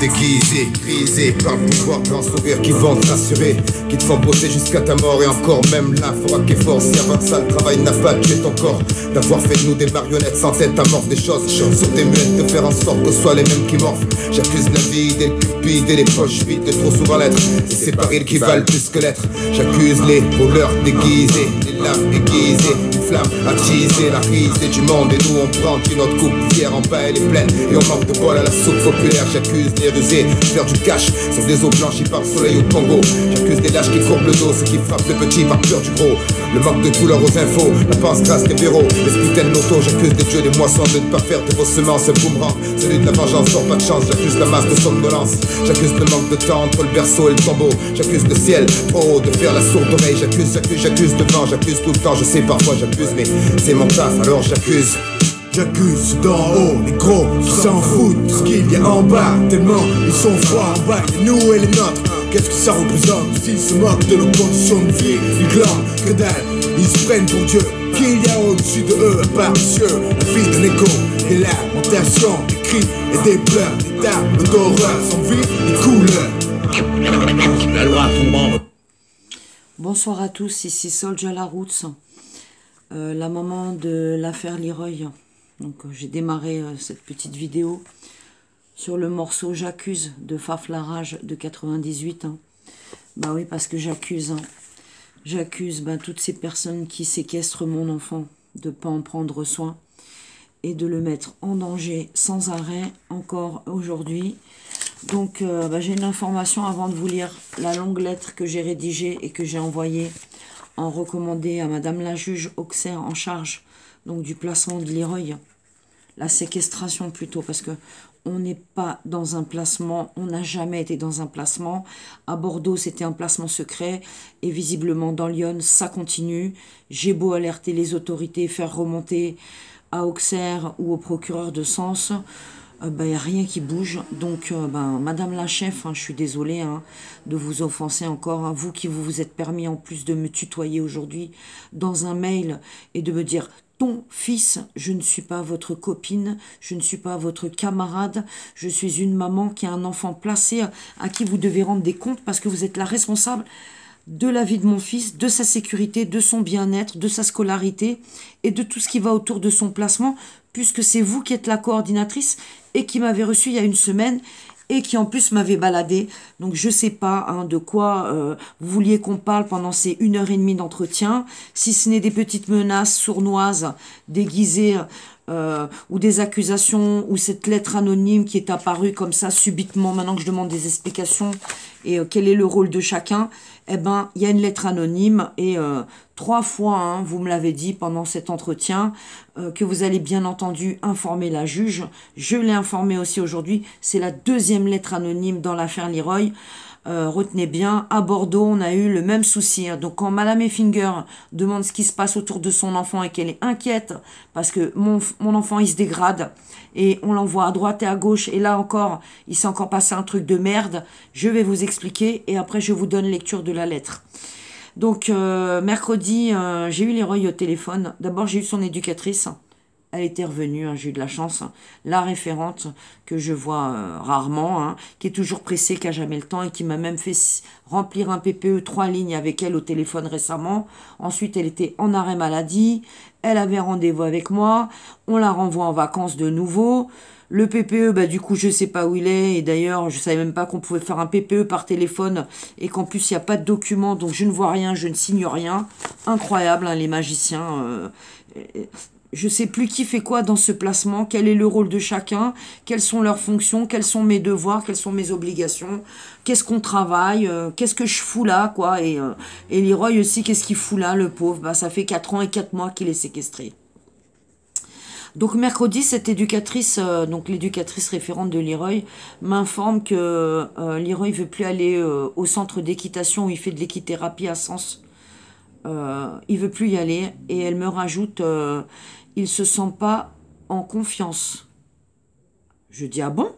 déguisé, brisé, par le pouvoir grand sourire qui vont t'assurer, qui te font bosser jusqu'à ta mort et encore même là, faudra si avant ça le travail n'a pas tué ton corps, d'avoir fait de nous des marionnettes sans tête à mort des choses, sur tes muettes, de faire en sorte que soient les mêmes qui morfent, J'accuse la vie des cupides et les poches vides de trop souvent l'être, c'est par qui valent plus que l'être. J'accuse les voleurs déguisés, les larmes déguisées flammes, attiser la risée du monde. Et nous, on prend une autre coupe, Fière en bas, elle est pleine. Et on manque de bol à la soupe populaire. J'accuse les rusés de faire du cash sur des eaux blanchies par le soleil au Congo. J'accuse des lâches qui courbent le dos, ceux qui frappent le petit par peur du gros. Le manque de couleur aux infos, la pense grasse des bureaux. Les spitaines de l'auto, j'accuse des dieux des moissons de ne pas faire de vos semences un boomerang. Celui de la vengeance, pas de chance, j'accuse la masse de somnolence. J'accuse le manque de temps entre le berceau et le tombeau. J'accuse le ciel Oh de faire la sourde oreille. J'accuse, j'accuse, j'accuse devant, j'accuse tout le temps, je sais parfois j'accuse mais c'est mon taf, alors j'accuse. J'accuse d'en haut, les gros s'en foutent ce qu'il y a en bas. Tellement ils sont froids en bas, et nous et les nôtres. Qu'est-ce que ça représente S'ils se moquent de nos conditions de vie, ils glandent que dalle, ils se prennent pour Dieu. Qu'il y a au-dessus de eux, à part la vie d'un écho, des lamentations, des cris et des pleurs, des tables d'horreur, sans vie et couleurs La loi Bonsoir à tous, ici Soldier à la route. Euh, la maman de l'affaire Leroy. Donc euh, j'ai démarré euh, cette petite vidéo sur le morceau J'accuse de Rage de 98. Hein. Bah oui, parce que j'accuse. Hein. J'accuse bah, toutes ces personnes qui séquestrent mon enfant de ne pas en prendre soin et de le mettre en danger sans arrêt encore aujourd'hui. Donc bah, j'ai une information avant de vous lire la longue lettre que j'ai rédigée et que j'ai envoyée en recommandé à Madame la juge Auxerre en charge donc du placement de Leroy, la séquestration plutôt, parce que on n'est pas dans un placement, on n'a jamais été dans un placement. À Bordeaux, c'était un placement secret, et visiblement dans Lyon, ça continue. J'ai beau alerter les autorités, faire remonter à Auxerre ou au procureur de Sens, il euh, n'y ben, a rien qui bouge. Donc, euh, ben, Madame la chef, hein, je suis désolée hein, de vous offenser encore. Hein, vous qui vous vous êtes permis en plus de me tutoyer aujourd'hui dans un mail et de me dire ton fils, je ne suis pas votre copine, je ne suis pas votre camarade, je suis une maman qui a un enfant placé à qui vous devez rendre des comptes parce que vous êtes la responsable de la vie de mon fils, de sa sécurité, de son bien-être, de sa scolarité et de tout ce qui va autour de son placement puisque c'est vous qui êtes la coordinatrice et qui m'avez reçu il y a une semaine et qui en plus m'avait baladé. Donc je sais pas hein, de quoi euh, vous vouliez qu'on parle pendant ces une heure et demie d'entretien, si ce n'est des petites menaces sournoises déguisées euh, ou des accusations ou cette lettre anonyme qui est apparue comme ça subitement maintenant que je demande des explications et euh, quel est le rôle de chacun eh ben, il y a une lettre anonyme et euh, trois fois, hein, vous me l'avez dit pendant cet entretien, euh, que vous allez bien entendu informer la juge. Je l'ai informé aussi aujourd'hui. C'est la deuxième lettre anonyme dans l'affaire Leroy. Euh, retenez bien, à Bordeaux, on a eu le même souci. Hein. Donc quand Madame Effinger demande ce qui se passe autour de son enfant et qu'elle est inquiète, parce que mon, enfant, il se dégrade, et on l'envoie à droite et à gauche, et là encore, il s'est encore passé un truc de merde, je vais vous expliquer, et après je vous donne lecture de la lettre. Donc euh, mercredi, euh, j'ai eu les Leroy au téléphone. D'abord, j'ai eu son éducatrice elle était revenue, hein, j'ai eu de la chance. La référente que je vois euh, rarement, hein, qui est toujours pressée, qui n'a jamais le temps et qui m'a même fait remplir un PPE trois lignes avec elle au téléphone récemment. Ensuite, elle était en arrêt maladie, elle avait rendez-vous avec moi, on la renvoie en vacances de nouveau. Le PPE, bah, du coup, je sais pas où il est. Et d'ailleurs, je ne savais même pas qu'on pouvait faire un PPE par téléphone et qu'en plus, il n'y a pas de document. Donc, je ne vois rien, je ne signe rien. Incroyable, hein, les magiciens. Euh, je sais plus qui fait quoi dans ce placement, quel est le rôle de chacun, quelles sont leurs fonctions, quels sont mes devoirs, quelles sont mes obligations, qu'est-ce qu'on travaille, euh, qu'est-ce que je fous là, quoi. Et, euh, et Leroy aussi, qu'est-ce qu'il fout là, le pauvre bah, Ça fait 4 ans et 4 mois qu'il est séquestré. Donc mercredi, cette éducatrice, euh, donc l'éducatrice référente de Leroy, m'informe que Leroy veut plus aller au centre d'équitation où il fait de l'équithérapie à Sens euh, il veut plus y aller. Et elle me rajoute, Il euh, il se sent pas en confiance. Je dis, ah bon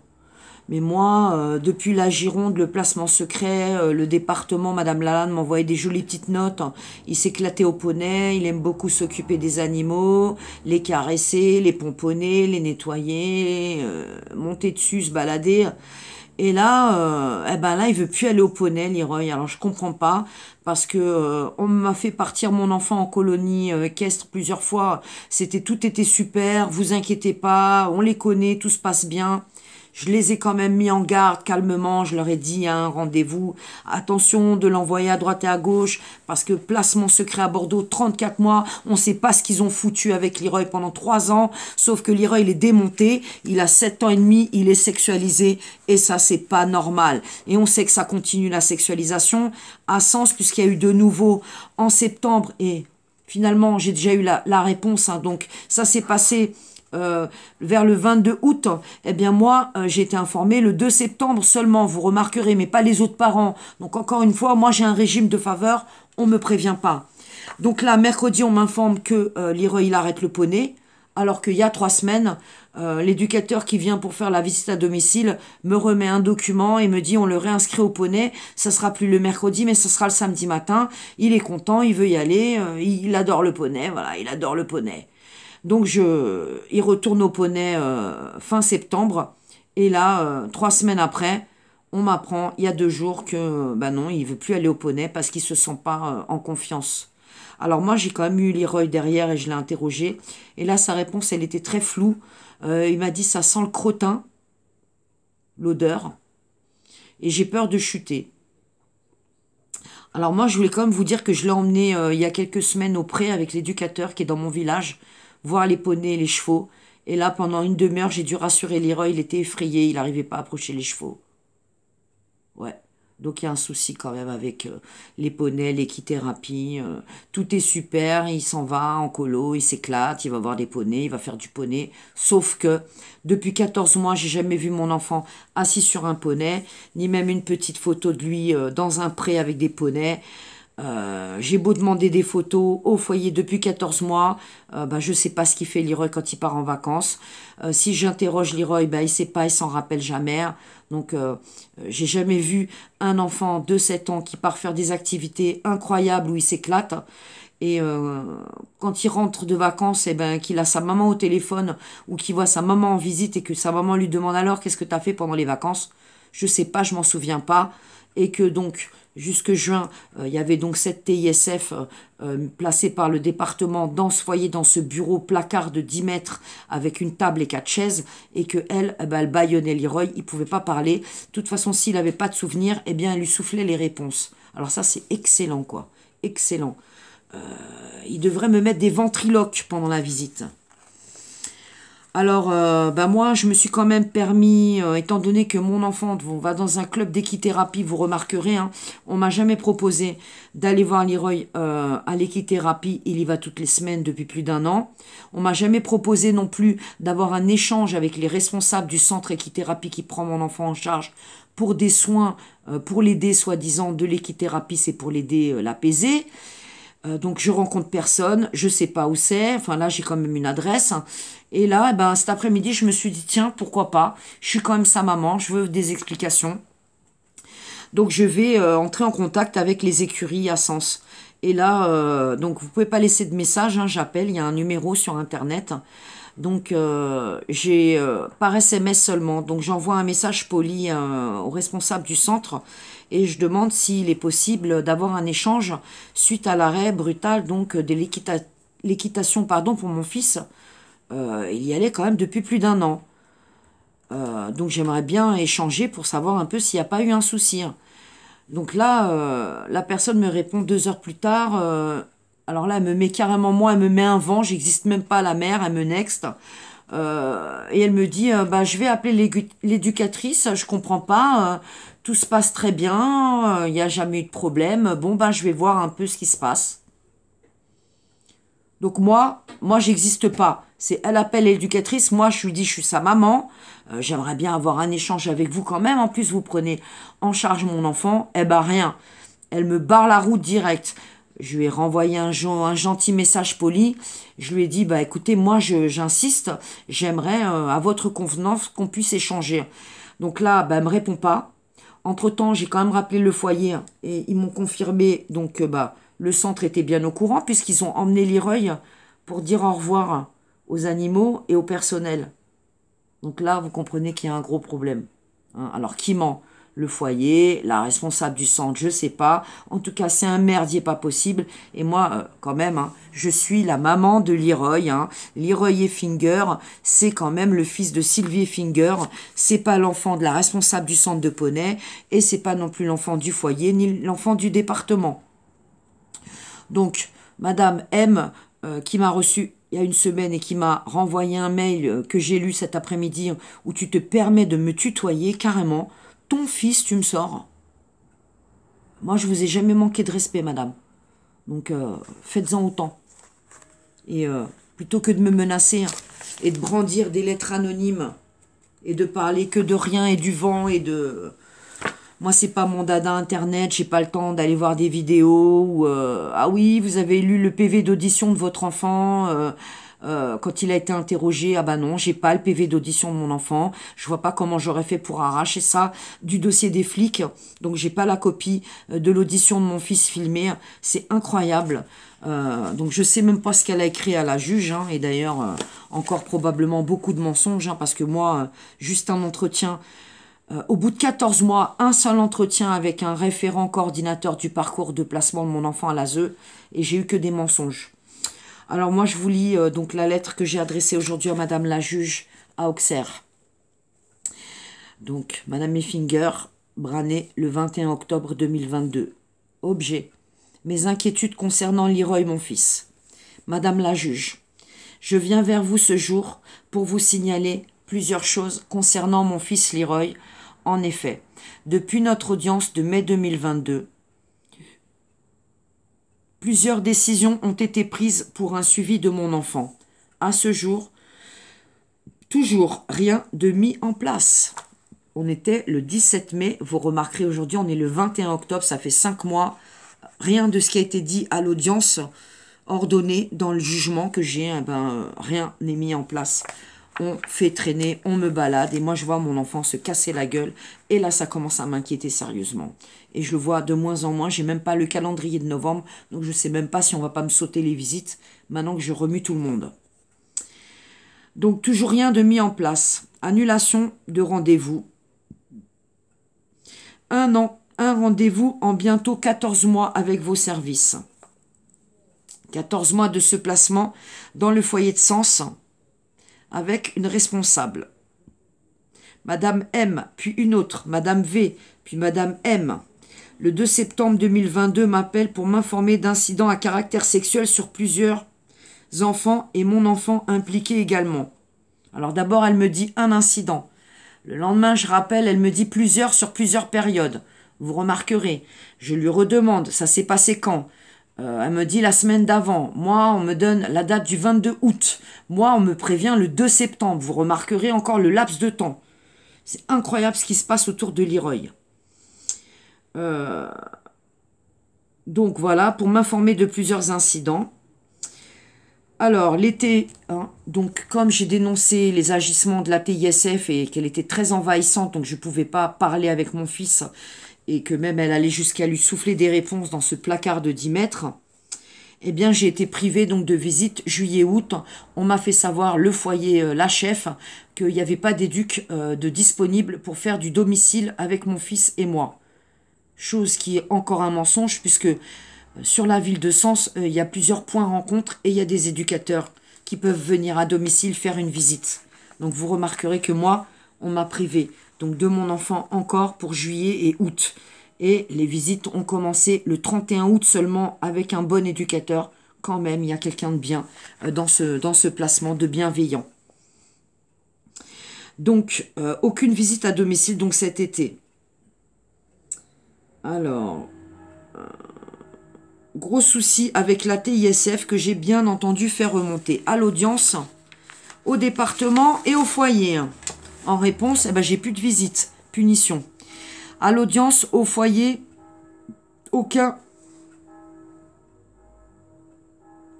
mais moi, euh, depuis la Gironde, le placement secret, euh, le département, Madame Lalanne m'envoyait des jolies petites notes. Il s'éclatait au poney, il aime beaucoup s'occuper des animaux, les caresser, les pomponner, les nettoyer, monter dessus, se balader. Et là, il euh, eh ben là, il veut plus aller au poney, Leroy. Alors je comprends pas parce que euh, on m'a fait partir mon enfant en colonie euh, équestre plusieurs fois. C'était tout était super. Vous inquiétez pas, on les connaît, tout se passe bien. Je les ai quand même mis en garde calmement, je leur ai dit un hein, rendez-vous, attention de l'envoyer à droite et à gauche, parce que placement secret à Bordeaux, 34 mois, on ne sait pas ce qu'ils ont foutu avec Leroy pendant 3 ans, sauf que Leroy il est démonté, il a 7 ans et demi, il est sexualisé, et ça c'est pas normal. Et on sait que ça continue la sexualisation, à sens puisqu'il y a eu de nouveau en septembre, et finalement j'ai déjà eu la, réponse, hein. donc ça s'est passé euh, vers le 22 août, eh bien moi, euh, j'ai été informé le 2 septembre seulement, vous remarquerez, mais pas les autres parents. Donc encore une fois, moi j'ai un régime de faveur, on me prévient pas. Donc là, mercredi, on m'informe que euh, il arrête le poney, alors qu'il y a trois semaines, euh, l'éducateur qui vient pour faire la visite à domicile me remet un document et me dit on le réinscrit au poney, ça sera plus le mercredi, mais ça sera le samedi matin. Il est content, il veut y aller, il adore le poney, voilà, il adore le poney. Donc je, il retourne au poney euh, fin septembre. Et là, euh, trois semaines après, on m'apprend il y a deux jours que ben non, il veut plus aller au poney parce qu'il se sent pas euh, en confiance. Alors moi, j'ai quand même eu Leroy derrière et je l'ai interrogé. Et là, sa réponse, elle était très floue. il m'a dit ça sent le crottin, l'odeur, et j'ai peur de chuter. Alors moi, je voulais quand même vous dire que je l'ai emmené il y a quelques semaines au pré avec l'éducateur qui est dans mon village voir les poneys, les chevaux. Et là, pendant une demi-heure, j'ai dû rassurer Leroy. Il était effrayé, il n'arrivait pas à approcher les chevaux. Ouais. Donc il y a un souci quand même avec euh, les poneys, l'équithérapie. Euh, tout est super, il s'en va en colo, il s'éclate, il va voir des poneys, il va faire du poney. Sauf que depuis 14 mois, j'ai jamais vu mon enfant assis sur un poney, ni même une petite photo de lui euh, dans un pré avec des poneys. Euh, j'ai beau demander des photos au foyer depuis 14 mois, euh, bah, je ne sais pas ce qu'il fait Leroy quand il part en vacances. Euh, si j'interroge Leroy, bah, il ne sait pas, il s'en rappelle jamais. Donc, j'ai jamais vu un enfant de 7 ans qui part faire des activités incroyables où il s'éclate. Et quand il rentre de vacances, et eh ben, qu'il a sa maman au téléphone ou qu'il voit sa maman en visite et que sa maman lui demande alors qu'est-ce que tu as fait pendant les vacances, je sais pas, je m'en souviens pas. Et que donc, Jusque juin, euh, il y avait donc cette TISF euh, euh, placée par le département dans ce foyer, dans ce bureau placard de 10 mètres avec une table et quatre chaises, et que elle, eh ben, elle baillonnait Leroy, il pouvait pas parler. De toute façon, s'il n'avait pas de souvenirs, eh bien, elle lui soufflait les réponses. Alors ça, c'est excellent, quoi. Excellent. il devrait me mettre des ventriloques pendant la visite. Alors, euh, bah moi, je me suis quand même permis, euh, étant donné que mon enfant va dans un club d'équithérapie, vous remarquerez, hein, on m'a jamais proposé d'aller voir Leroy euh, à l'équithérapie. Il y va toutes les semaines depuis plus d'un an. On m'a jamais proposé non plus d'avoir un échange avec les responsables du centre équithérapie qui prend mon enfant en charge pour des soins, pour l'aider, soi-disant, de l'équithérapie, c'est pour l'aider, l'apaiser. Euh, donc je rencontre personne, je sais pas où c'est, enfin là j'ai quand même une adresse. Et là, eh ben, cet après-midi, je me suis dit, tiens, pourquoi pas, je suis quand même sa maman, je veux des explications. Donc je vais euh, entrer en contact avec les écuries à Sens. Et là, euh, donc vous pouvez pas laisser de message, hein, j'appelle, il y a un numéro sur internet. Donc j'ai par SMS seulement. Donc j'envoie un message poli au responsable du centre et je demande s'il est possible d'avoir un échange suite à l'arrêt brutal donc de l'équitation pardon pour mon fils. Euh, il y allait quand même depuis plus d'un an. Euh, donc j'aimerais bien échanger pour savoir un peu s'il n'y a pas eu un souci. Hein. Donc là, euh, la personne me répond deux heures plus tard. alors là, elle me met carrément moi, elle me met un vent, j'existe même pas à la mère, elle me next. et elle me dit bah, je vais appeler l'éducatrice, je comprends pas, tout se passe très bien, euh, il n'y a jamais eu de problème. Bon, ben, je vais voir un peu ce qui se passe. Donc moi, moi, j'existe pas. C'est elle appelle l'éducatrice, moi, je lui dis, je suis sa maman. Euh, j'aimerais bien avoir un échange avec vous quand même. En plus, vous prenez en charge mon enfant. Eh ben, rien. Elle me barre la route directe. Je lui ai renvoyé un, un, gentil message poli. Je lui ai dit, bah écoutez, moi j'insiste, j'aimerais euh, à votre convenance qu'on puisse échanger. Donc là, bah, elle me répond pas. Entre-temps, j'ai quand même rappelé le foyer hein, et ils m'ont confirmé donc que euh, bah, le centre était bien au courant puisqu'ils ont emmené l'Ireuil pour dire au revoir aux animaux et au personnel. Donc là, vous comprenez qu'il y a un gros problème. Hein. Alors, qui ment le foyer, la responsable du centre, je ne sais pas. En tout cas, c'est un merdier pas possible. Et moi, euh, quand même, hein, je suis la maman de Leroy. Hein. Leroy Finger, c'est quand même le fils de Sylvie Finger. C'est pas l'enfant de la responsable du centre de Poney et c'est pas non plus l'enfant du foyer ni l'enfant du département. Donc, Madame M, euh, qui m'a reçu il y a une semaine et qui m'a renvoyé un mail euh, que j'ai lu cet après-midi où tu te permets de me tutoyer carrément ton fils, tu me sors. Moi, je vous ai jamais manqué de respect, madame. Donc, euh, faites-en autant. Et euh, plutôt que de me menacer hein, et de brandir des lettres anonymes et de parler que de rien et du vent et de... Moi, c'est pas mon dada internet, j'ai pas le temps d'aller voir des vidéos euh, Ah oui, vous avez lu le PV d'audition de votre enfant euh, quand il a été interrogé, ah bah ben non, j'ai pas le PV d'audition de mon enfant, je vois pas comment j'aurais fait pour arracher ça du dossier des flics, donc j'ai pas la copie euh, de l'audition de mon fils filmé, c'est incroyable. Euh, donc je sais même pas ce qu'elle a écrit à la juge, hein, et d'ailleurs encore probablement beaucoup de mensonges, hein, parce que moi, juste un entretien, au bout de 14 mois, un seul entretien avec un référent coordinateur du parcours de placement de mon enfant à l'ASE, et j'ai eu que des mensonges. Alors moi, je vous lis euh, donc la lettre que j'ai adressée aujourd'hui à Madame la juge à Auxerre. Donc, Madame Effinger, brané le 21 octobre 2022. Objet. Mes inquiétudes concernant Leroy, mon fils. Madame la juge, je viens vers vous ce jour pour vous signaler plusieurs choses concernant mon fils Leroy. En effet, depuis notre audience de mai 2022, Plusieurs décisions ont été prises pour un suivi de mon enfant. À ce jour, toujours rien de mis en place. On était le 17 mai, vous remarquerez aujourd'hui, on est le 21 octobre, ça fait 5 mois. Rien de ce qui a été dit à l'audience ordonné dans le jugement que j'ai, eh ben, rien n'est mis en place on fait traîner, on me balade, et moi je vois mon enfant se casser la gueule, et là ça commence à m'inquiéter sérieusement. Et je le vois de moins en moins, j'ai même pas le calendrier de novembre, donc je sais même pas si on va pas me sauter les visites, maintenant que je remue tout le monde. Donc toujours rien de mis en place. Annulation de rendez-vous. Un an, un rendez-vous en bientôt 14 mois avec vos services. 14 mois de ce placement dans le foyer de sens avec une responsable. Madame M, puis une autre, Madame V, puis Madame M. Le 2 septembre 2022 m'appelle pour m'informer d'incidents à caractère sexuel sur plusieurs enfants et mon enfant impliqué également. Alors d'abord, elle me dit un incident. Le lendemain, je rappelle, elle me dit plusieurs sur plusieurs périodes. Vous remarquerez. Je lui redemande, ça s'est passé quand euh, elle me dit la semaine d'avant. Moi, on me donne la date du 22 août. Moi, on me prévient le 2 septembre. Vous remarquerez encore le laps de temps. C'est incroyable ce qui se passe autour de Leroy. Euh, donc voilà, pour m'informer de plusieurs incidents. Alors, l'été, hein, donc comme j'ai dénoncé les agissements de la TISF et qu'elle était très envahissante, donc je ne pouvais pas parler avec mon fils, et que même elle allait jusqu'à lui souffler des réponses dans ce placard de 10 mètres, eh bien j'ai été privée donc de visite juillet-août. On m'a fait savoir le foyer euh, La Chef qu'il n'y avait pas d'éduc euh, de disponible pour faire du domicile avec mon fils et moi. Chose qui est encore un mensonge puisque euh, sur la ville de Sens, il y a plusieurs points rencontres et il y a des éducateurs qui peuvent venir à domicile faire une visite. Donc vous remarquerez que moi, on m'a privé donc de mon enfant encore pour juillet et août. Et les visites ont commencé le 31 août seulement avec un bon éducateur. Quand même, il y a quelqu'un de bien euh, dans ce, dans ce placement, de bienveillant. Donc, euh, aucune visite à domicile donc cet été. Alors, euh, gros souci avec la TISF que j'ai bien entendu faire remonter à l'audience, au département et au foyer. En réponse, eh ben, j'ai plus de visite, punition. À l'audience, au foyer, aucun...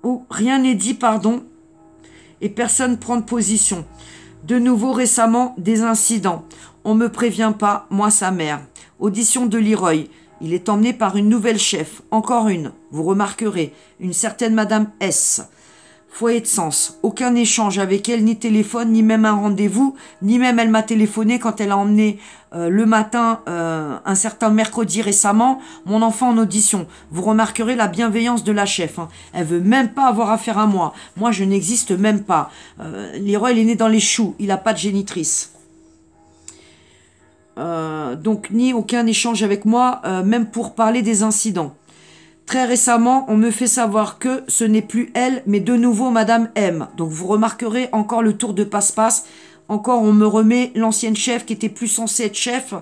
ou rien n'est dit, pardon, et personne prend de position. De nouveau récemment, des incidents. On me prévient pas, moi sa mère. Audition de Leroy. Il est emmené par une nouvelle chef, encore une, vous remarquerez, une certaine Madame S foyer de sens. Aucun échange avec elle, ni téléphone, ni même un rendez-vous, ni même elle m'a téléphoné quand elle a emmené euh, le matin, euh, un certain mercredi récemment, mon enfant en audition. Vous remarquerez la bienveillance de la chef. Hein. Elle veut même pas avoir affaire à moi. Moi, je n'existe même pas. Euh, Leroy, il est né dans les choux. Il n'a pas de génitrice. Euh, donc, ni aucun échange avec moi, même pour parler des incidents. Très récemment, on me fait savoir que ce n'est plus elle, mais de nouveau Madame M. Donc vous remarquerez encore le tour de passe-passe. Encore, on me remet l'ancienne chef qui était plus censée être chef,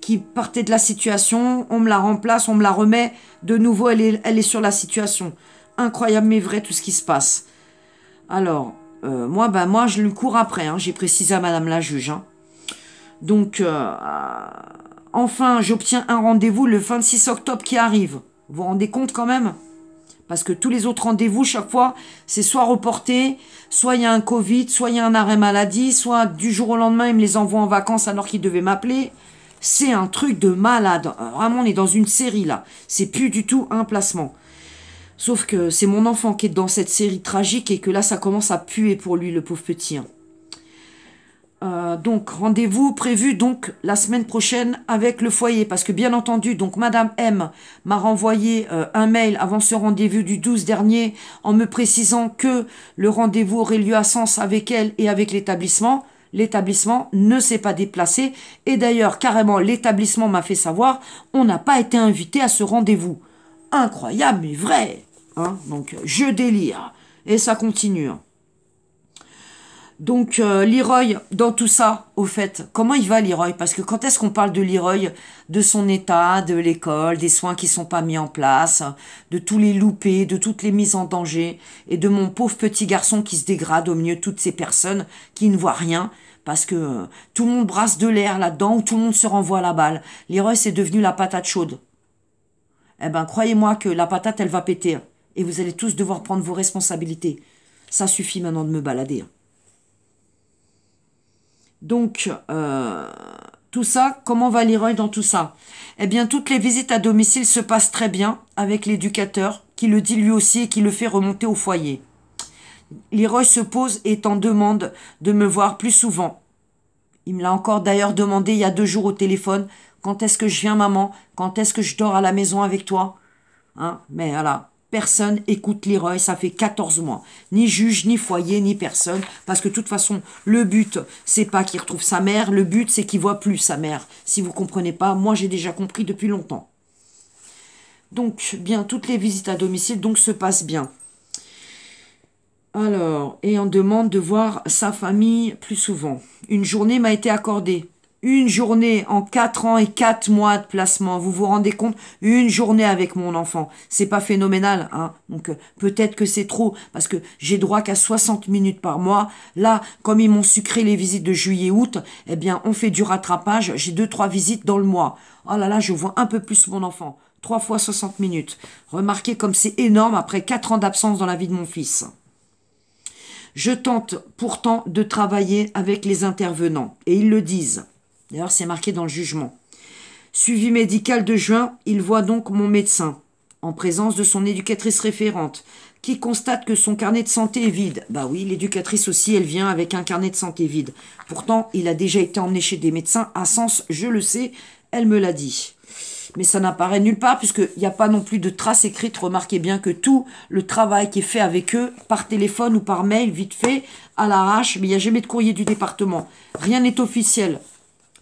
qui partait de la situation. On me la remplace, on me la remet. De nouveau, elle est, elle est sur la situation. Incroyable mais vrai tout ce qui se passe. Alors, euh, moi, ben, moi, je le cours après. Hein. J'ai précisé à Madame la juge. Hein. Donc, euh, euh, enfin, j'obtiens un rendez-vous le 26 octobre qui arrive. Vous vous rendez compte quand même Parce que tous les autres rendez-vous, chaque fois, c'est soit reporté, soit il y a un Covid, soit il y a un arrêt maladie, soit du jour au lendemain, ils me les envoient en vacances alors qu'ils devaient m'appeler. C'est un truc de malade. Vraiment, on est dans une série là. C'est plus du tout un placement. Sauf que c'est mon enfant qui est dans cette série tragique et que là, ça commence à puer pour lui, le pauvre petit. Hein. Euh, donc rendez-vous prévu donc la semaine prochaine avec le foyer parce que bien entendu donc Madame M m'a renvoyé euh, un mail avant ce rendez-vous du 12 dernier en me précisant que le rendez-vous aurait lieu à Sens avec elle et avec l'établissement. L'établissement ne s'est pas déplacé et d'ailleurs carrément l'établissement m'a fait savoir on n'a pas été invité à ce rendez-vous. Incroyable mais vrai. Hein donc je délire et ça continue. Hein. Donc euh, dans tout ça, au fait, comment il va Leroy Parce que quand est-ce qu'on parle de Leroy, de son état, de l'école, des soins qui sont pas mis en place, de tous les loupés, de toutes les mises en danger, et de mon pauvre petit garçon qui se dégrade au mieux toutes ces personnes qui ne voient rien parce que euh, tout le monde brasse de l'air là-dedans, ou tout le monde se renvoie à la balle. Leroy, c'est devenu la patate chaude. Eh ben, croyez-moi que la patate, elle va péter, hein, et vous allez tous devoir prendre vos responsabilités. Ça suffit maintenant de me balader. Hein. Donc, euh, tout ça, comment va Leroy dans tout ça Eh bien, toutes les visites à domicile se passent très bien avec l'éducateur, qui le dit lui aussi et qui le fait remonter au foyer. Leroy se pose et t'en en demande de me voir plus souvent. Il me l'a encore d'ailleurs demandé il y a deux jours au téléphone. Quand est-ce que je viens, maman Quand est-ce que je dors à la maison avec toi Hein Mais voilà, Personne écoute Leroy, ça fait 14 mois. Ni juge, ni foyer, ni personne. Parce que de toute façon, le but, c'est pas qu'il retrouve sa mère, le but, c'est qu'il voit plus sa mère. Si vous comprenez pas, moi j'ai déjà compris depuis longtemps. Donc, bien, toutes les visites à domicile donc se passent bien. Alors, et on demande de voir sa famille plus souvent. Une journée m'a été accordée une journée en quatre ans et quatre mois de placement. Vous vous rendez compte Une journée avec mon enfant. C'est pas phénoménal. Hein Donc euh, peut-être que c'est trop parce que j'ai droit qu'à 60 minutes par mois. Là, comme ils m'ont sucré les visites de juillet-août, eh bien on fait du rattrapage. J'ai deux-trois visites dans le mois. Oh là là, je vois un peu plus mon enfant. Trois fois 60 minutes. Remarquez comme c'est énorme après quatre ans d'absence dans la vie de mon fils. Je tente pourtant de travailler avec les intervenants. Et ils le disent. D'ailleurs, c'est marqué dans le jugement. Suivi médical de juin, il voit donc mon médecin, en présence de son éducatrice référente, qui constate que son carnet de santé est vide. Bah oui, l'éducatrice aussi, elle vient avec un carnet de santé vide. Pourtant, il a déjà été emmené chez des médecins à Sens, je le sais, elle me l'a dit. Mais ça n'apparaît nulle part, puisqu'il n'y a pas non plus de traces écrites. Remarquez bien que tout le travail qui est fait avec eux, par téléphone ou par mail, vite fait, à l'arrache, mais il n'y a jamais de courrier du département. Rien n'est officiel.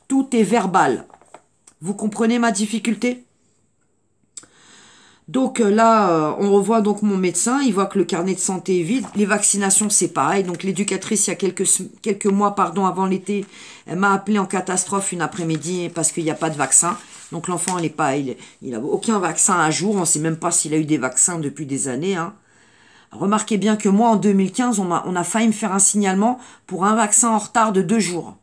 Tout est verbal. Vous comprenez ma difficulté donc euh, là, euh, on revoit donc mon médecin, il voit que le carnet de santé est vide. Les vaccinations, c'est pareil. Donc l'éducatrice, il y a quelques, quelques mois pardon, avant l'été, elle m'a appelé en catastrophe une après-midi parce qu'il n'y a pas de vaccin. Donc l'enfant, il n'a pas, il, a aucun vaccin à jour. On ne sait même pas s'il a eu des vaccins depuis des années. Hein. Remarquez bien que moi, en 2015, on a, on a failli me faire un signalement pour un vaccin en retard de deux jours.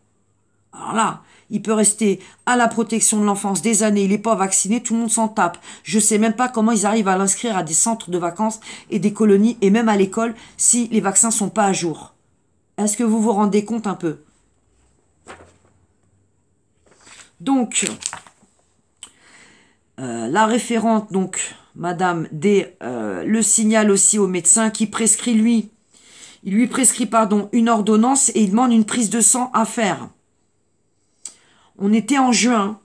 Alors là, il peut rester à la protection de l'enfance des années. Il n'est pas vacciné, tout le monde s'en tape. Je ne sais même pas comment ils arrivent à l'inscrire à des centres de vacances et des colonies et même à l'école si les vaccins sont pas à jour. Est-ce que vous vous rendez compte un peu Donc, euh, la référente, donc, Madame D, euh, le signale aussi au médecin qui prescrit lui, il lui prescrit, pardon, une ordonnance et il demande une prise de sang à faire. On était en juin.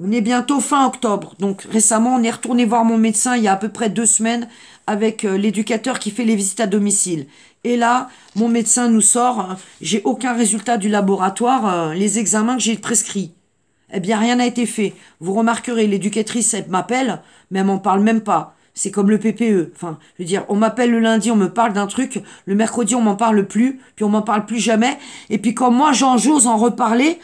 On est bientôt fin octobre. Donc récemment, on est retourné voir mon médecin il y a à peu près deux semaines avec euh, l'éducateur qui fait les visites à domicile. Et là, mon médecin nous sort, hein. j'ai aucun résultat du laboratoire, euh, les examens que j'ai prescrits. Eh bien, rien n'a été fait. Vous remarquerez, l'éducatrice, elle m'appelle, mais elle m'en parle même pas. C'est comme le PPE. Enfin, je veux dire, on m'appelle le lundi, on me parle d'un truc, le mercredi, on m'en parle plus, puis on m'en parle plus jamais. Et puis quand moi, j'en j'ose en reparler,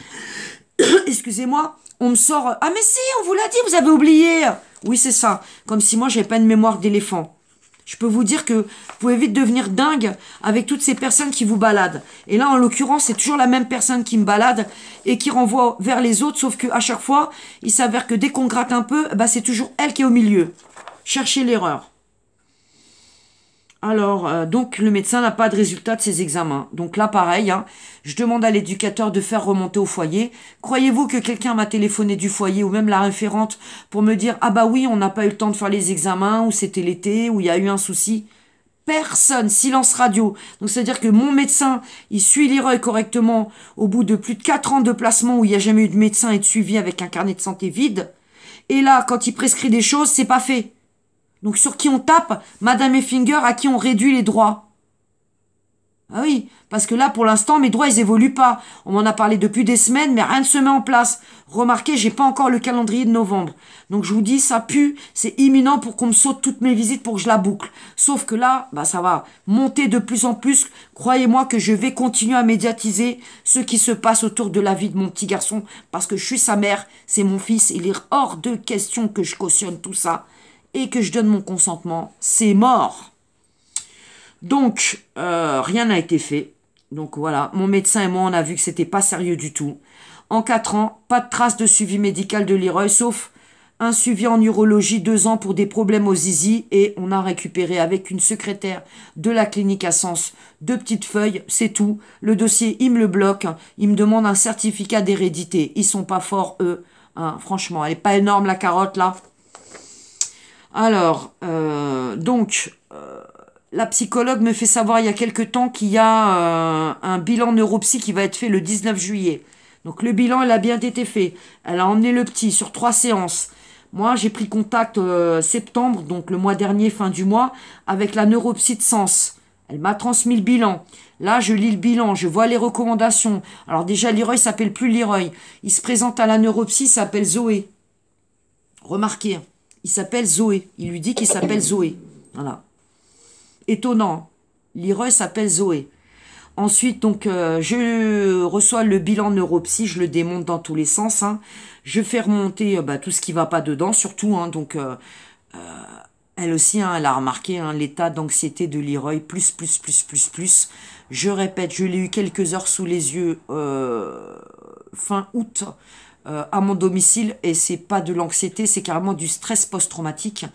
excusez-moi, on me sort « Ah mais si, on vous l'a dit, vous avez oublié !» Oui, c'est ça, comme si moi j'avais pas une mémoire d'éléphant. Je peux vous dire que vous pouvez vite devenir dingue avec toutes ces personnes qui vous baladent. Et là, en l'occurrence, c'est toujours la même personne qui me balade et qui renvoie vers les autres, sauf que à chaque fois, il s'avère que dès qu'on gratte un peu, bah, c'est toujours elle qui est au milieu. Cherchez l'erreur. Alors, euh, donc le médecin n'a pas de résultat de ses examens. Donc là, pareil, hein, je demande à l'éducateur de faire remonter au foyer. Croyez-vous que quelqu'un m'a téléphoné du foyer ou même la référente pour me dire Ah bah oui, on n'a pas eu le temps de faire les examens, ou c'était l'été, ou il y a eu un souci Personne, silence radio. Donc c'est-à-dire que mon médecin, il suit l'IREU correctement au bout de plus de 4 ans de placement où il n'y a jamais eu de médecin et de suivi avec un carnet de santé vide. Et là, quand il prescrit des choses, c'est pas fait. Donc sur qui on tape Madame Effinger, à qui on réduit les droits. Ah oui, parce que là, pour l'instant, mes droits, ils évoluent pas. On m'en a parlé depuis des semaines, mais rien ne se met en place. Remarquez, j'ai pas encore le calendrier de novembre. Donc je vous dis, ça pue, c'est imminent pour qu'on me saute toutes mes visites pour que je la boucle. Sauf que là, bah ça va monter de plus en plus. Croyez-moi que je vais continuer à médiatiser ce qui se passe autour de la vie de mon petit garçon, parce que je suis sa mère, c'est mon fils, il est hors de question que je cautionne tout ça et que je donne mon consentement, c'est mort. Donc, euh, rien n'a été fait. Donc voilà, mon médecin et moi, on a vu que c'était pas sérieux du tout. En 4 ans, pas de trace de suivi médical de Leroy, sauf un suivi en urologie 2 ans pour des problèmes aux zizi et on a récupéré avec une secrétaire de la clinique à Sens deux petites feuilles, c'est tout. Le dossier, il me le bloque, il me demande un certificat d'hérédité. Ils sont pas forts, eux. Hein, franchement, elle n'est pas énorme la carotte là. Alors, euh, donc, euh, la psychologue me fait savoir il y a quelque temps qu'il y a euh, un bilan neuropsy qui va être fait le 19 juillet. Donc le bilan, elle a bien été fait. Elle a emmené le petit sur trois séances. Moi, j'ai pris contact septembre, donc le mois dernier, fin du mois, avec la neuropsy de sens. Elle m'a transmis le bilan. Là, je lis le bilan, je vois les recommandations. Alors déjà, Leroy s'appelle plus Leroy. Il se présente à la neuropsie, s'appelle Zoé. Remarquez. Hein. Il s'appelle Zoé. Il lui dit qu'il s'appelle Zoé. Voilà. Étonnant. Leroy s'appelle Zoé. Ensuite, donc, euh, je reçois le bilan neuropsy, je le démonte dans tous les sens. Hein. Je fais remonter euh, bah, tout ce qui ne va pas dedans, surtout. Hein. donc, euh, elle aussi, hein, elle a remarqué l'état d'anxiété de Leroy, plus, plus, plus, plus, plus. Je répète, je l'ai eu quelques heures sous les yeux fin août. Euh, à mon domicile et c'est pas de l'anxiété, c'est carrément du stress post-traumatique.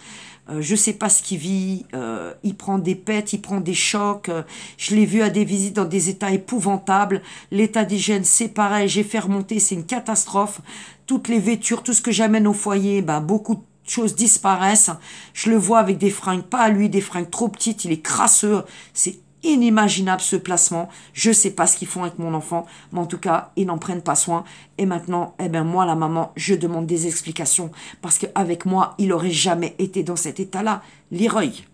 Euh, je sais pas ce qu'il vit, euh, il prend des pètes, il prend des chocs, je l'ai vu à des visites dans des états épouvantables, l'état d'hygiène c'est pareil, j'ai fait remonter, c'est une catastrophe, toutes les vêtures, tout ce que j'amène au foyer, bah, beaucoup de choses disparaissent, je le vois avec des fringues pas à lui, des fringues trop petites, il est crasseux, c'est inimaginable ce placement. Je ne sais pas ce qu'ils font avec mon enfant, mais en tout cas, ils n'en prennent pas soin. Et maintenant, eh ben moi, la maman, je demande des explications parce qu'avec moi, il aurait jamais été dans cet état-là. Leroy.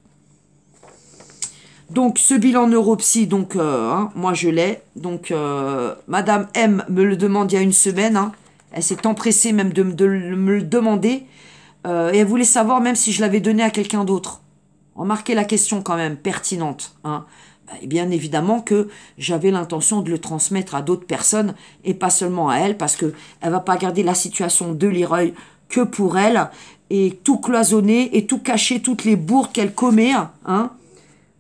Donc, ce bilan neuropsy, donc, euh, hein, moi, je l'ai. Donc, euh, Madame M me le demande il y a une semaine. Hein. Elle s'est empressée même de, me le demander. Euh, et elle voulait savoir même si je l'avais donné à quelqu'un d'autre. Remarquez la question quand même, pertinente. Hein bien évidemment que j'avais l'intention de le transmettre à d'autres personnes et pas seulement à elle parce que elle va pas garder la situation de Leroy que pour elle et tout cloisonner et tout cacher toutes les bourdes qu'elle commet hein,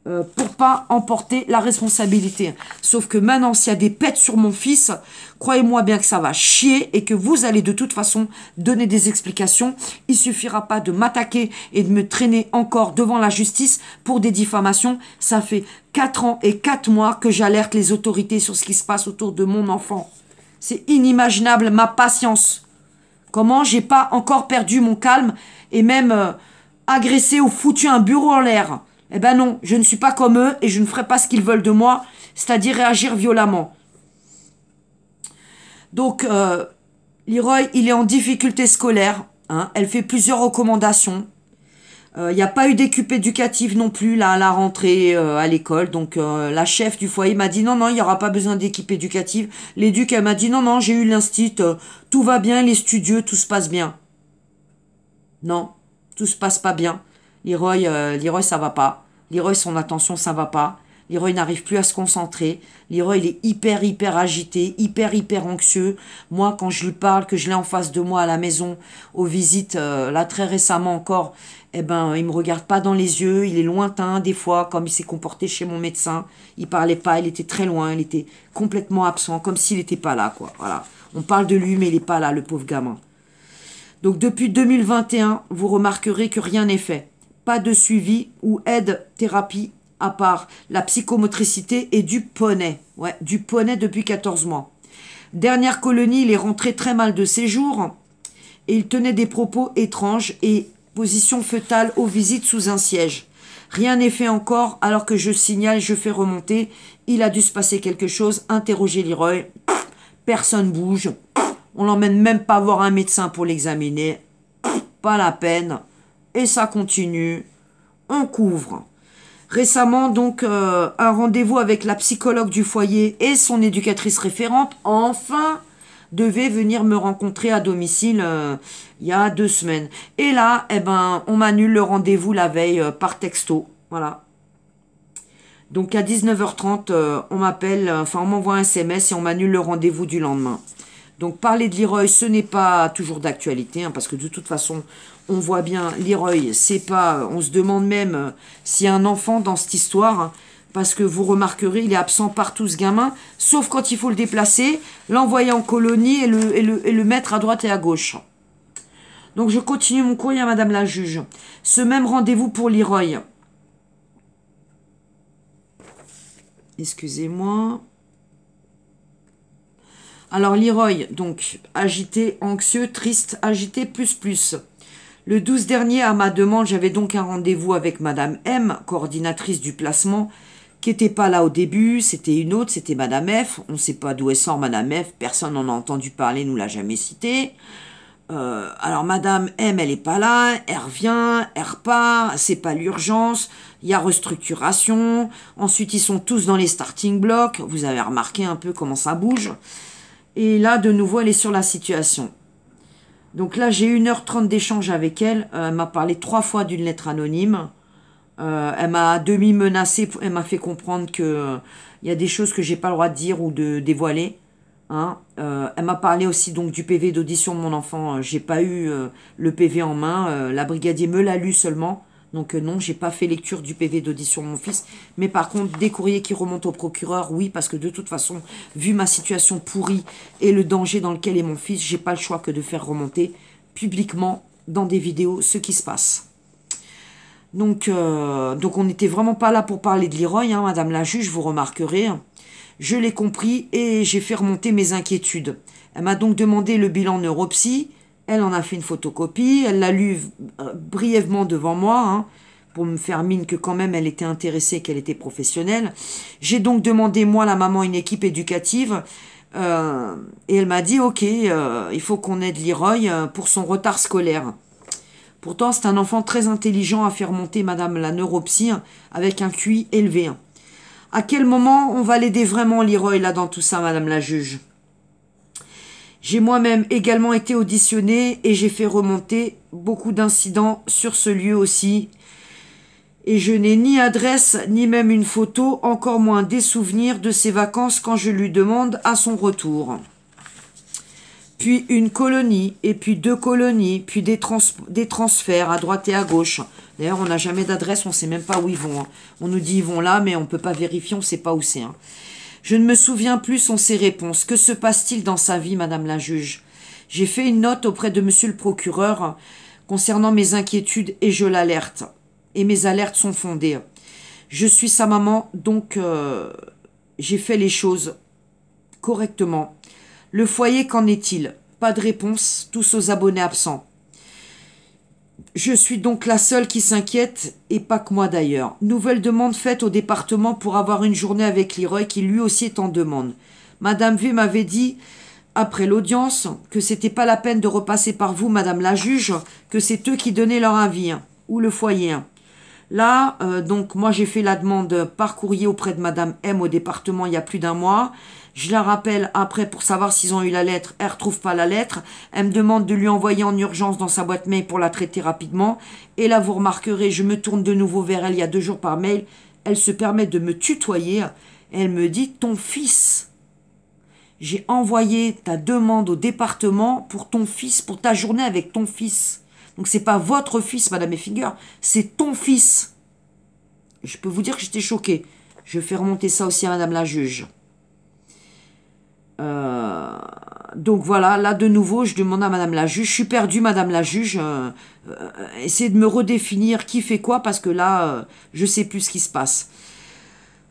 euh, pour pas emporter la responsabilité. Sauf que maintenant, s'il y a des pètes sur mon fils, croyez-moi bien que ça va chier et que vous allez de toute façon donner des explications. Il suffira pas de m'attaquer et de me traîner encore devant la justice pour des diffamations. Ça fait 4 ans et 4 mois que j'alerte les autorités sur ce qui se passe autour de mon enfant. C'est inimaginable ma patience. Comment j'ai pas encore perdu mon calme et même euh, agressé ou foutu un bureau en l'air. Eh ben non, je ne suis pas comme eux et je ne ferai pas ce qu'ils veulent de moi, c'est-à-dire réagir violemment. Donc, euh, Leroy, il est en difficulté scolaire. Hein. elle fait plusieurs recommandations. Il euh, n'y a pas eu d'équipe éducative non plus là, à la rentrée euh, à l'école. Donc la chef du foyer m'a dit non, non, il n'y aura pas besoin d'équipe éducative. L'éduc, elle m'a dit non, non, j'ai eu l'instit, tout va bien, les studieux, tout se passe bien. Non, tout se passe pas bien. Leroy, euh, ça va pas. Leroy, son attention, ça va pas. Leroy n'arrive plus à se concentrer. Leroy, il est hyper, hyper agité, hyper, hyper anxieux. Moi, quand je lui parle, que je l'ai en face de moi à la maison, aux visites, euh, là très récemment encore, eh ben, il me regarde pas dans les yeux. Il est lointain des fois, comme il s'est comporté chez mon médecin. Il parlait pas, il était très loin, il était complètement absent, comme s'il n'était pas là, quoi. Voilà. On parle de lui, mais il n'est pas là, le pauvre gamin. Donc depuis 2021, vous remarquerez que rien n'est fait pas de suivi ou aide-thérapie à part. La psychomotricité et du poney. Ouais, du poney depuis 14 mois. Dernière colonie, il est rentré très mal de séjour et il tenait des propos étranges et position fœtale aux visites sous un siège. Rien n'est fait encore, alors que je signale, je fais remonter. Il a dû se passer quelque chose. Interroger Leroy. Personne bouge. On l'emmène même pas voir un médecin pour l'examiner. Pas la peine et ça continue. On couvre. Récemment, donc, euh, un rendez-vous avec la psychologue du foyer et son éducatrice référente, enfin, devait venir me rencontrer à domicile euh, il y a deux semaines. Et là, eh ben, on m'annule le rendez-vous la veille euh, par texto. Voilà. Donc à 19h30, on m'appelle, enfin on m'envoie un SMS et on m'annule le rendez-vous du lendemain. Donc parler de Leroy, ce n'est pas toujours d'actualité, hein, parce que de toute façon, on voit bien Leroy, c'est pas... On se demande même euh, s'il y a un enfant dans cette histoire, parce que vous remarquerez, il est absent partout ce gamin, sauf quand il faut le déplacer, l'envoyer en colonie et le, le, mettre à droite et à gauche. Donc je continue mon courrier à Madame la juge. Ce même rendez-vous pour Leroy. Excusez-moi. Alors Leroy, donc agité, anxieux, triste, agité, plus plus. Le 12 dernier, à ma demande, j'avais donc un rendez-vous avec Madame M, coordinatrice du placement, qui n'était pas là au début, c'était une autre, c'était Madame F. On ne sait pas d'où elle sort Madame F, personne n'en a entendu parler, nous l'a jamais citée. Euh, alors Madame M, elle n'est pas là, elle revient, elle repart, c'est pas l'urgence, il y a restructuration. Ensuite, ils sont tous dans les starting blocks, vous avez remarqué un peu comment ça bouge. Et là, de nouveau, elle est sur la situation. Donc là, j'ai 1h30 d'échange avec elle. Euh, elle m'a parlé trois fois d'une lettre anonyme. Euh, elle m'a demi menacé, elle m'a fait comprendre que euh, il y a des choses que j'ai pas le droit de dire ou de dévoiler. Hein. elle m'a parlé aussi donc du PV d'audition de mon enfant. J'ai pas eu le PV en main. la brigadier me l'a lu seulement. Donc euh, non, j'ai pas fait lecture du PV d'audition mon fils. Mais par contre, des courriers qui remontent au procureur, oui, parce que de toute façon, vu ma situation pourrie et le danger dans lequel est mon fils, j'ai pas le choix que de faire remonter publiquement dans des vidéos ce qui se passe. Donc, euh, donc on n'était vraiment pas là pour parler de Leroy, hein, Madame la juge, vous remarquerez. Je l'ai compris et j'ai fait remonter mes inquiétudes. Elle m'a donc demandé le bilan neuropsy, elle en a fait une photocopie, elle l'a lu euh, brièvement devant moi, hein, pour me faire mine que quand même elle était intéressée, qu'elle était professionnelle. J'ai donc demandé, moi, la maman, une équipe éducative, euh, et elle m'a dit, ok, euh, il faut qu'on aide Leroy pour son retard scolaire. Pourtant, c'est un enfant très intelligent à faire monter Madame la neuropsie avec un QI élevé. À quel moment on va l'aider vraiment, Leroy, là, dans tout ça, Madame la juge j'ai moi-même également été auditionné et j'ai fait remonter beaucoup d'incidents sur ce lieu aussi. Et je n'ai ni adresse, ni même une photo, encore moins des souvenirs de ses vacances quand je lui demande à son retour. Puis une colonie, et puis deux colonies, puis des, des transferts à droite et à gauche. D'ailleurs, on n'a jamais d'adresse, on ne sait même pas où ils vont. Hein. On nous dit ils vont là, mais on ne peut pas vérifier, on ne sait pas où c'est. Hein. Je ne me souviens plus, sont ses réponses. Que se passe-t-il dans sa vie, madame la juge J'ai fait une note auprès de monsieur le procureur concernant mes inquiétudes et je l'alerte. Et mes alertes sont fondées. Je suis sa maman, donc euh, j'ai fait les choses correctement. Le foyer, qu'en est-il Pas de réponse, tous aux abonnés absents. Je suis donc la seule qui s'inquiète, et pas que moi d'ailleurs. Nouvelle demande faite au département pour avoir une journée avec Leroy qui lui aussi est en demande. Madame V m'avait dit, après l'audience, que ce n'était pas la peine de repasser par vous, Madame la juge, que c'est eux qui donnaient leur avis, hein, ou le foyer. Hein. Là, euh, donc moi j'ai fait la demande par courrier auprès de Madame M au département il y a plus d'un mois. Je la rappelle après pour savoir s'ils ont eu la lettre. Elle retrouve pas la lettre. Elle me demande de lui envoyer en urgence dans sa boîte mail pour la traiter rapidement. Et là, vous remarquerez, je me tourne de nouveau vers elle il y a deux jours par mail. Elle se permet de me tutoyer. Elle me dit « ton fils ». J'ai envoyé ta demande au département pour ton fils, pour ta journée avec ton fils. Donc c'est pas votre fils, Madame Effinger, c'est ton fils. Je peux vous dire que j'étais choquée. Je fais remonter ça aussi à Madame la juge. Euh, donc voilà, là de nouveau, je demande à Madame la juge, je suis perdue, Madame la juge, euh, euh, essayez de me redéfinir qui fait quoi, parce que là, je sais plus ce qui se passe.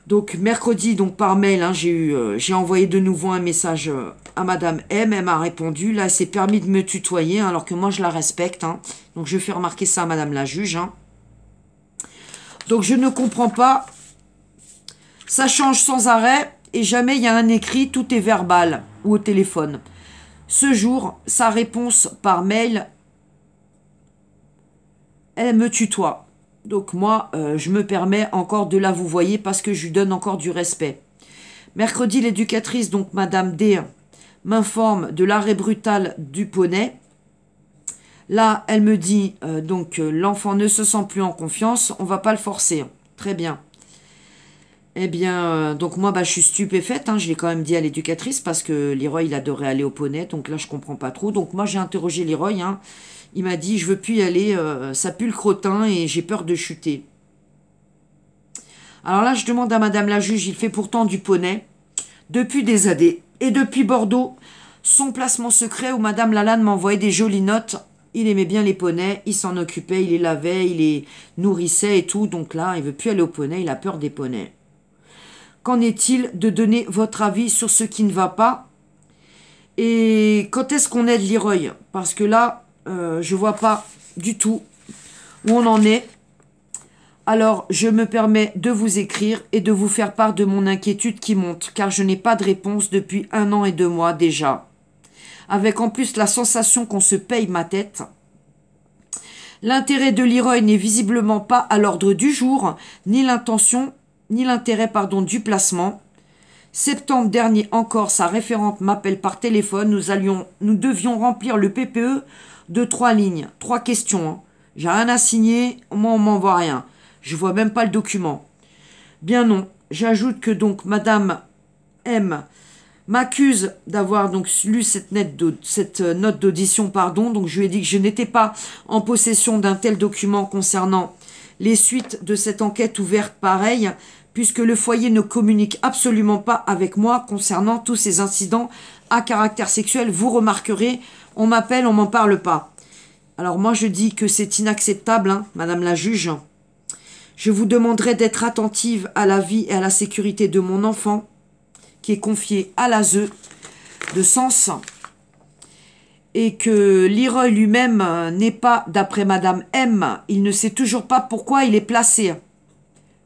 Donc mercredi, donc par mail, hein, j'ai eu, envoyé de nouveau un message à Madame M, elle m'a répondu, là, c'est permis de me tutoyer, hein, alors que moi, je la respecte, hein. donc je fais remarquer ça à Madame la juge. Donc je ne comprends pas, ça change sans arrêt, et jamais il y a un écrit, tout est verbal ou au téléphone. Ce jour, sa réponse par mail, elle me tutoie. Donc moi, euh, je me permets encore de la vous voyez parce que je lui donne encore du respect. Mercredi, l'éducatrice, donc Madame D, m'informe de l'arrêt brutal du poney. Là, elle me dit, euh, donc, euh, l'enfant ne se sent plus en confiance, on va pas le forcer. Très bien. Eh bien, euh, donc moi, bah, je suis stupéfaite. Hein, je l'ai quand même dit à l'éducatrice parce que Leroy, il adorait aller au poney. Donc là, je comprends pas trop. Donc moi, j'ai interrogé Leroy. Hein. il m'a dit, je veux plus y aller. Euh, ça pue le crottin et j'ai peur de chuter. Alors là, je demande à Madame la juge. Il fait pourtant du poney depuis des années et depuis Bordeaux. Son placement secret où Madame Lalanne m'envoyait des jolies notes il aimait bien les poneys, il s'en occupait, il les lavait, il les nourrissait et tout. Donc là, il veut plus aller au poney, il a peur des poneys. Qu'en est-il de donner votre avis sur ce qui ne va pas Et quand est-ce qu'on aide Leroy Parce que là, euh, je vois pas du tout où on en est. Alors, je me permets de vous écrire et de vous faire part de mon inquiétude qui monte, car je n'ai pas de réponse depuis un an et deux mois déjà. Avec en plus la sensation qu'on se paye ma tête. L'intérêt de Leroy n'est visiblement pas à l'ordre du jour, ni l'intention ni l'intérêt pardon, du placement. Septembre dernier encore, sa référente m'appelle par téléphone. Nous, allions, nous devions remplir le PPE de trois lignes, trois questions. Hein. J'ai rien à signer, moi on m'envoie rien. Je vois même pas le document. Bien non. J'ajoute que donc Madame M m'accuse d'avoir donc lu cette, cette euh, note d'audition, pardon. Donc je lui ai dit que je n'étais pas en possession d'un tel document concernant les suites de cette enquête ouverte pareille puisque le foyer ne communique absolument pas avec moi concernant tous ces incidents à caractère sexuel. Vous remarquerez, on m'appelle, on m'en parle pas. Alors moi je dis que c'est inacceptable, hein, Madame la juge. Je vous demanderai d'être attentive à la vie et à la sécurité de mon enfant, qui est confié à l'ASE de Sens, et que Leroy lui-même n'est pas, d'après Madame M, il ne sait toujours pas pourquoi il est placé.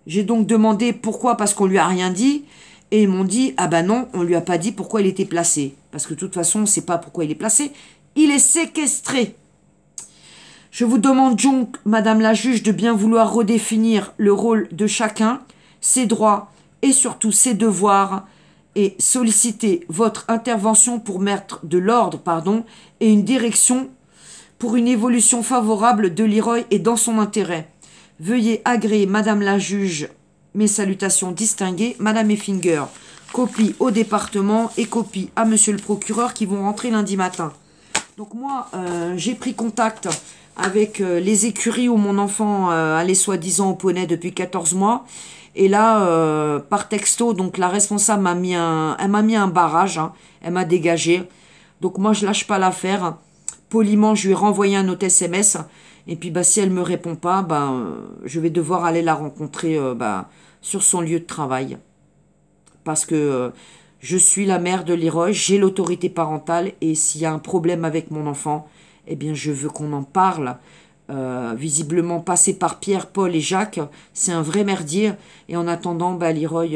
J'ai donc demandé pourquoi, parce qu'on lui a rien dit. Et ils m'ont dit, ah ben non, on lui a pas dit pourquoi il était placé. Parce que de toute façon, on ne sait pas pourquoi il est placé. Il est séquestré. Je vous demande donc, Madame la juge, de bien vouloir redéfinir le rôle de chacun, ses droits et surtout ses devoirs, et solliciter votre intervention pour mettre de l'ordre pardon, et une direction pour une évolution favorable de Leroy et dans son intérêt. Veuillez agréer, Madame la juge, mes salutations distinguées, Madame Effinger. Copie au département et copie à Monsieur le procureur qui vont rentrer lundi matin. Donc moi, euh, j'ai pris contact avec euh, les écuries où mon enfant euh, allait soi-disant au poney depuis 14 mois. Et là, par texto, donc la responsable m'a mis un, elle m'a mis un barrage, hein. elle m'a dégagé. Donc moi, je lâche pas l'affaire. Poliment, je lui ai renvoyé un autre SMS. Et puis, bah, si elle ne me répond pas, bah, euh, je vais devoir aller la rencontrer euh, bah, sur son lieu de travail. Parce que euh, je suis la mère de Leroy, j'ai l'autorité parentale, et s'il y a un problème avec mon enfant, eh bien, je veux qu'on en parle. visiblement passé par Pierre, Paul et Jacques, c'est un vrai merdier. Et en attendant, bah, Leroy,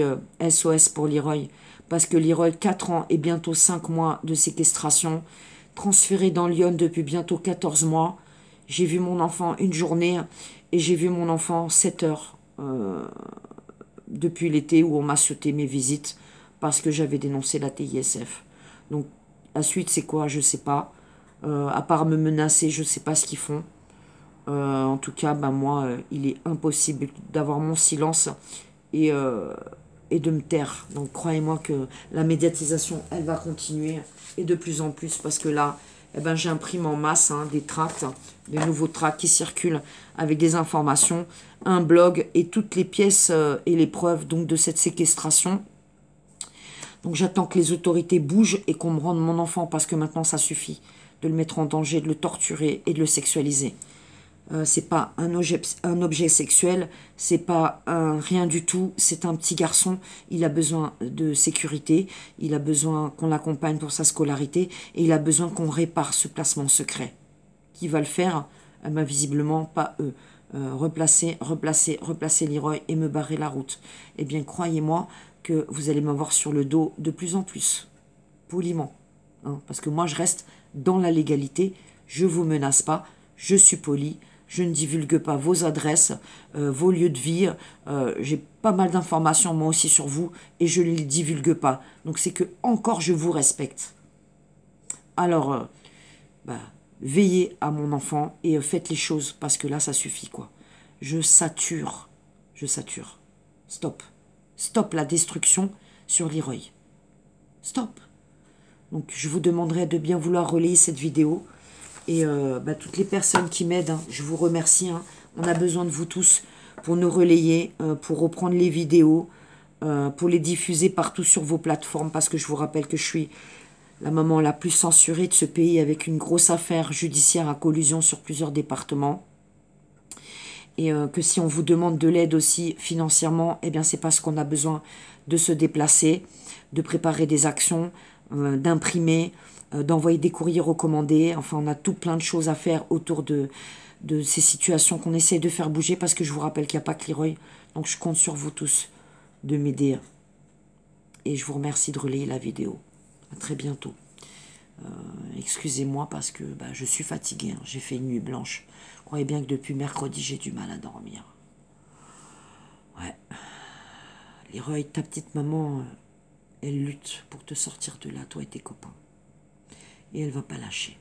SOS pour Leroy. Parce que Leroy, 4 ans et bientôt 5 mois de séquestration, transféré dans Lyon depuis bientôt 14 mois, j'ai vu mon enfant une journée et j'ai vu mon enfant 7 heures euh, depuis l'été où on m'a sauté mes visites parce que j'avais dénoncé la TISF. Donc la suite c'est quoi Je sais pas. Euh, à part me menacer, je sais pas ce qu'ils font. Euh, en tout cas, ben moi, il est impossible d'avoir mon silence et, et de me taire. Donc croyez-moi que la médiatisation, elle va continuer et de plus en plus parce que là, eh ben, j'imprime en masse hein, des tracts, des nouveaux tracts qui circulent avec des informations, un blog et toutes les pièces euh, et les preuves de cette séquestration. Donc j'attends que les autorités bougent et qu'on me rende mon enfant parce que maintenant ça suffit de le mettre en danger, de le torturer et de le sexualiser. Euh, c'est pas un objet, un objet sexuel, c'est pas rien du tout, c'est un petit garçon, il a besoin de sécurité, il a besoin qu'on l'accompagne pour sa scolarité, et il a besoin qu'on répare ce placement secret. Qui va le faire eh ben, Visiblement pas eux. Euh, replacer, replacer, replacer Leroy et me barrer la route. Eh bien, croyez-moi que vous allez m'avoir sur le dos de plus en plus, poliment. Hein, parce que moi, je reste dans la légalité, je vous menace pas, je suis poli, je ne divulgue pas vos adresses, euh, vos lieux de vie. Euh, j'ai pas mal d'informations moi aussi sur vous et je ne les divulgue pas. Donc c'est que encore je vous respecte. Alors, euh, bah, veillez à mon enfant et faites les choses parce que là ça suffit quoi. Je sature, je sature. Stop, stop la destruction sur Leroy. Stop. Donc je vous demanderai de bien vouloir relayer cette vidéo et euh, bah, toutes les personnes qui m'aident. Hein, je vous remercie. Hein. on a besoin de vous tous pour nous relayer, euh, pour reprendre les vidéos, euh, pour les diffuser partout sur vos plateformes, parce que je vous rappelle que je suis la maman la plus censurée de ce pays avec une grosse affaire judiciaire à collusion sur plusieurs départements. Et que si on vous demande de l'aide aussi financièrement, eh bien c'est parce qu'on a besoin de se déplacer, de préparer des actions, d'imprimer, euh, d'envoyer des courriers recommandés. Enfin, on a tout plein de choses à faire autour de, de ces situations qu'on essaie de faire bouger parce que je vous rappelle qu'il n'y a pas que Donc, je compte sur vous tous de m'aider. Et je vous remercie de relayer la vidéo. À très bientôt. Euh, excusez-moi parce que bah, je suis fatiguée. Hein. J'ai fait une nuit blanche. Croyez bien que depuis mercredi, j'ai du mal à dormir. Ouais. Leroy, ta petite maman, euh, elle lutte pour te sortir de là, toi et tes copains et elle ne va pas lâcher.